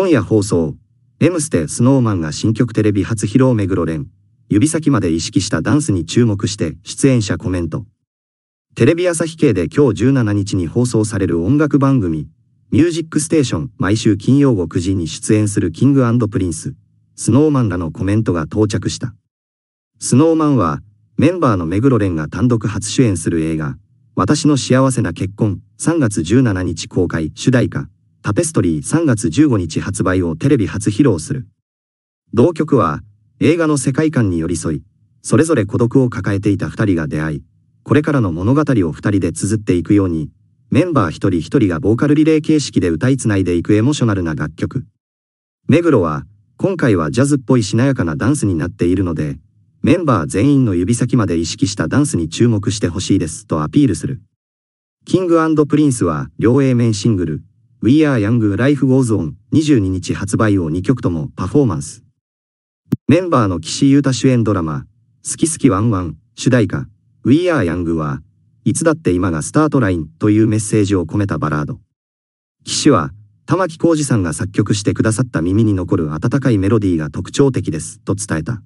今夜放送、エムステスノーマンが新曲テレビ初披露目黒連、指先まで意識したダンスに注目して出演者コメント。テレビ朝日系で今日17日に放送される音楽番組、ミュージックステーション毎週金曜午9時に出演するキングプリンス、スノーマンらのコメントが到着した。スノーマンは、メンバーの目黒蓮が単独初主演する映画、私の幸せな結婚、3月17日公開主題歌、タペストリー3月15日発売をテレビ初披露する。同曲は映画の世界観に寄り添い、それぞれ孤独を抱えていた二人が出会い、これからの物語を二人で綴っていくように、メンバー一人一人がボーカルリレー形式で歌い繋いでいくエモーショナルな楽曲。目黒は、今回はジャズっぽいしなやかなダンスになっているので、メンバー全員の指先まで意識したダンスに注目してほしいですとアピールする。キングプリンスは両 A 面シングル、We Are Young Life Goes On 22日発売を2曲ともパフォーマンス。メンバーの岸優太主演ドラマ、好き好きワンワン主題歌 We Are Young はいつだって今がスタートラインというメッセージを込めたバラード。岸は玉木浩二さんが作曲してくださった耳に残る温かいメロディーが特徴的ですと伝えた。